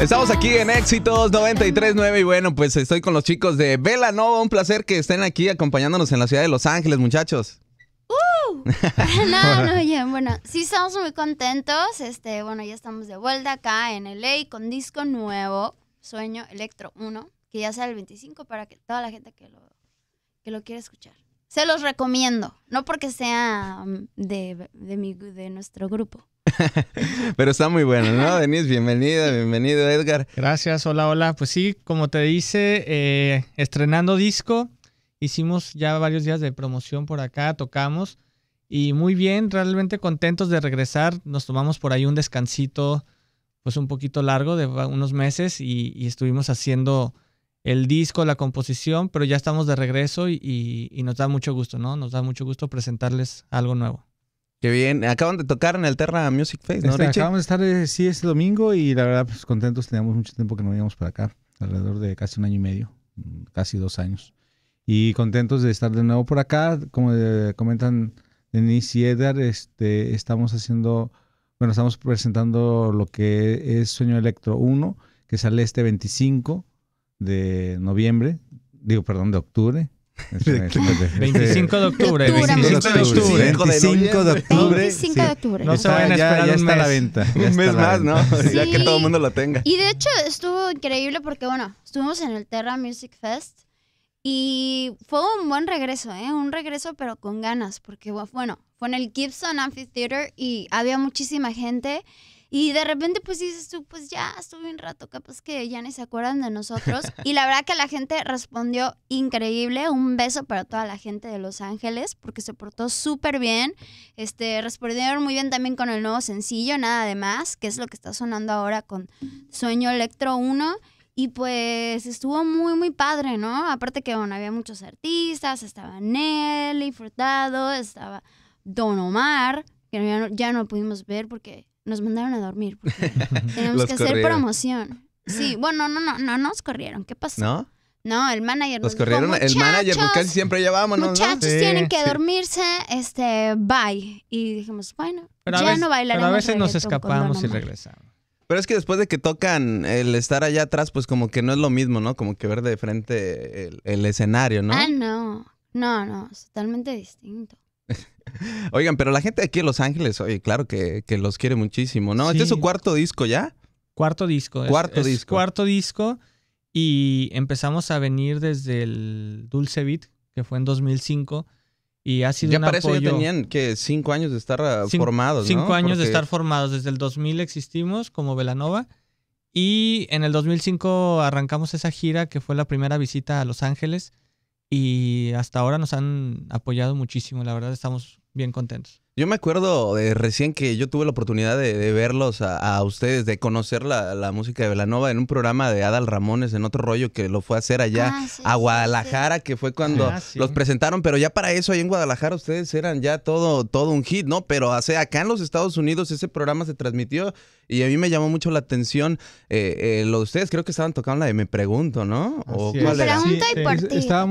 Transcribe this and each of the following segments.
Estamos aquí en Éxitos 939 y bueno, pues estoy con los chicos de Vela Nova, Un placer que estén aquí acompañándonos en la ciudad de Los Ángeles, muchachos. Uh, no, no, bien, bueno, sí estamos muy contentos. Este, bueno, ya estamos de vuelta acá en LA con disco nuevo, Sueño Electro 1, que ya sea el 25 para que toda la gente que lo, que lo quiera escuchar. Se los recomiendo, no porque sea mm, de, de nuestro grupo. Pero está muy bueno, ¿no, Denise? Bienvenida, bienvenido, Edgar. Gracias, hola, hola. Pues sí, como te dice, eh, estrenando disco, hicimos ya varios días de promoción por acá, tocamos y muy bien, realmente contentos de regresar. Nos tomamos por ahí un descansito, pues un poquito largo, de unos meses y, estuvimos haciendo el disco, la composición, pero ya estamos de regreso y, nos da mucho gusto, ¿no? Nos da mucho gusto presentarles algo nuevo. Qué bien. Acaban de tocar en el Terra Music Face, ¿no, este, Acabamos de estar, eh, sí, este domingo y la verdad, pues contentos. Teníamos mucho tiempo que no íbamos para acá, alrededor de casi un año y medio, mm, casi dos años. Y contentos de estar de nuevo por acá. Como eh, comentan Denise y Edgar, este, estamos haciendo, bueno, estamos presentando lo que es Sueño Electro 1, que sale este 25 de noviembre, digo, perdón, de octubre. 25 este, de octubre. 25 de octubre. 25 de octubre. No se ya, está la venta. un mes más, ¿no? Ya que todo el mundo lo tenga. Y de hecho estuvo increíble porque, bueno, estuvimos en el Terra Music Fest y fue un buen regreso, ¿eh? Un regreso pero con ganas porque, bueno, fue en el Gibson Amphitheater y había muchísima gente. Y de repente, pues dices tú, pues ya estuve un rato, capaz que ya ni se acuerdan de nosotros. Y la verdad que la gente respondió increíble. Un beso para toda la gente de Los Ángeles, porque se portó súper bien. Este, respondieron muy bien también con el nuevo sencillo, nada de más, que es lo que está sonando ahora con Sueño Electro 1. Y pues estuvo muy, muy padre, ¿no? Aparte que, bueno, había muchos artistas, estaba Nelly Furtado, estaba Don Omar, que ya no, ya no pudimos ver porque nos mandaron a dormir. tenemos que hacer promoción. Sí, bueno, no, no, no nos corrieron. ¿Qué pasó? ¿No? No, el manager. nos corrieron. el manager casi siempre llevábamos. Muchachos, tienen que dormirse. Este, bye. Y dijimos, bueno, ya no bailaremos. Pero a veces nos escapamos y regresamos. Pero es que después de que tocan, el estar allá atrás, pues como que no es lo mismo, ¿no? Como que ver de frente el, el escenario, ¿no? Ah, no. No, no. Es totalmente distinto. Oigan, pero la gente aquí en Los Ángeles, oye, claro que, los quiere muchísimo, ¿no? Este es su cuarto disco ya. Cuarto disco. Cuarto disco. cuarto disco. Y empezamos a venir desde el Dulce Beat, que fue en 2005. Y ha sido ya un para tenían que cinco años de estar ah, formados. Cinco años de estar formados. Desde el 2000 existimos como Velanova. Y en el 2005 arrancamos esa gira que fue la primera visita a Los Ángeles y hasta ahora nos han apoyado muchísimo, la verdad estamos bien contentos. Yo me acuerdo de recién que yo tuve la oportunidad de, verlos a, ustedes, de conocer la, música de Velanova en un programa de Adal Ramones en otro rollo que lo fue a hacer allá ah, a Guadalajara, que fue cuando ah, los presentaron, pero ya para eso ahí en Guadalajara ustedes eran ya todo, todo un hit, ¿no? Pero hace, acá en los Estados Unidos ese programa se transmitió y a mí me llamó mucho la atención eh, eh lo ustedes, creo que estaban tocando la de Me Pregunto, ¿no? ¿O cuál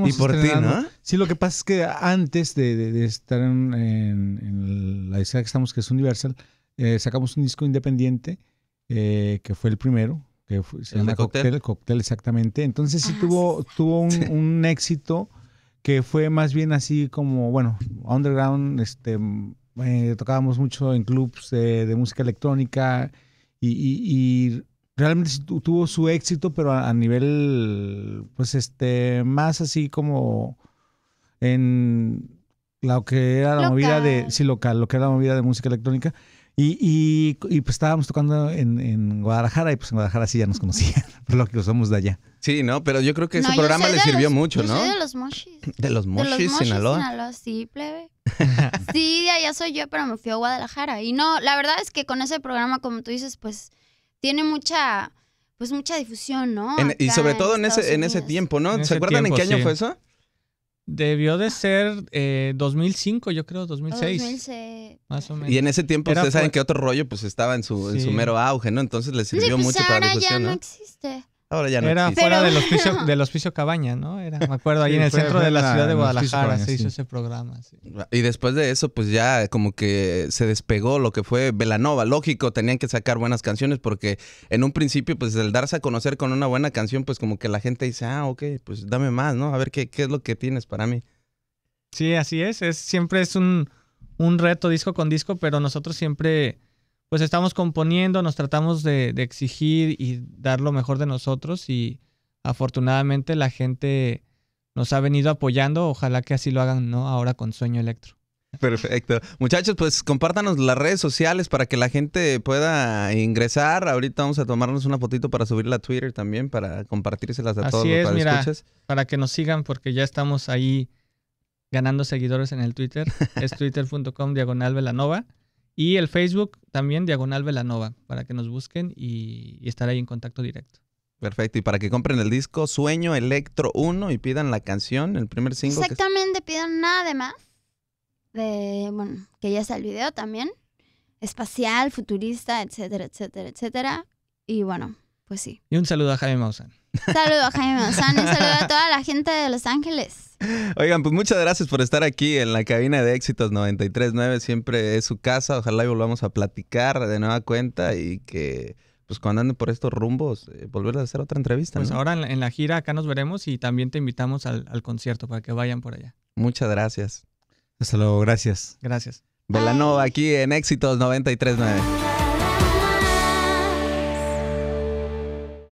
y por ti. ¿no? Sí, lo que pasa es que antes de, estar en, la la idea que estamos, que es Universal, eh, sacamos un disco independiente, eh, que fue el primero, que fue, ¿El cóctel? exactamente. Entonces sí ah, tuvo, tuvo un, éxito que fue más bien así como, bueno, underground, este, eh, tocábamos mucho en clubs de, música electrónica y, realmente tuvo su éxito, pero a, nivel, pues este, más así como en lo que era la movida de, sí, local, lo que era la movida de música electrónica. Y, y, pues estábamos tocando en, en, Guadalajara y pues en Guadalajara sí ya nos conocían, por lo que somos de allá. Sí, no, pero yo creo que ese programa le sirvió mucho, ¿no? de los moshis. De los moshis, Sinaloa. Sí, plebe. sí, de allá soy yo, pero me fui a Guadalajara. Y no, la verdad es que con ese programa, como tú dices, pues tiene mucha, pues mucha difusión, ¿no? y sobre todo en, ese, en ese tiempo, ¿no? ¿Se acuerdan en qué año fue eso? Debió de ser 2005, eh, yo creo, 2006. Más o menos. Y en ese tiempo ustedes saben que otro rollo pues estaba en su, en su mero auge, ¿no? Entonces le sirvió pues, mucho para la difusión, ¿no? no existe ya no Era fuera del hospicio, del Cabaña, ¿no? Era, me acuerdo, ahí en el centro de la, ciudad de Guadalajara se hizo ese programa. Y después de eso, pues ya como que se despegó lo que fue Velanova. Lógico, tenían que sacar buenas canciones porque en un principio, pues el darse a conocer con una buena canción, pues como que la gente dice, ah, ok, pues dame más, ¿no? A ver qué, qué es lo que tienes para mí. Sí, así es. es siempre es un, un reto disco con disco, pero nosotros siempre pues estamos componiendo, nos tratamos de, exigir y dar lo mejor de nosotros y afortunadamente la gente nos ha venido apoyando, ojalá que así lo hagan, ¿no? Ahora con Sueño Electro. Perfecto. Muchachos, pues compártanos las redes sociales para que la gente pueda ingresar. Ahorita vamos a tomarnos una fotito para subirla a Twitter también, para compartírselas a Así todos es, mira, Para que nos sigan, porque ya estamos ahí ganando seguidores en el Twitter. es twitter.com diagonal Velanova. Y el Facebook, también Diagonal Velanova, para que nos busquen y, estar ahí en contacto directo. Perfecto, y para que compren el disco Sueño Electro 1 y pidan la canción, el primer single. Exactamente, pidan nada de más. De, bueno, que ya está el video también. Espacial, futurista, etcétera, etcétera, etcétera. Y bueno, pues sí. Y un saludo a Jaime Maussan. Saludos, Jaime Maussan, a toda la gente de Los Ángeles. Oigan, pues muchas gracias por estar aquí en la cabina de Éxitos 939. Siempre es su casa. Ojalá y volvamos a platicar de nueva cuenta y que, pues cuando anden por estos rumbos, eh, volver a hacer otra entrevista. Pues ahora en la, gira acá nos veremos y también te invitamos al, concierto para que vayan por allá. Muchas gracias. Hasta luego, gracias. Gracias. Velanova aquí en Éxitos 939.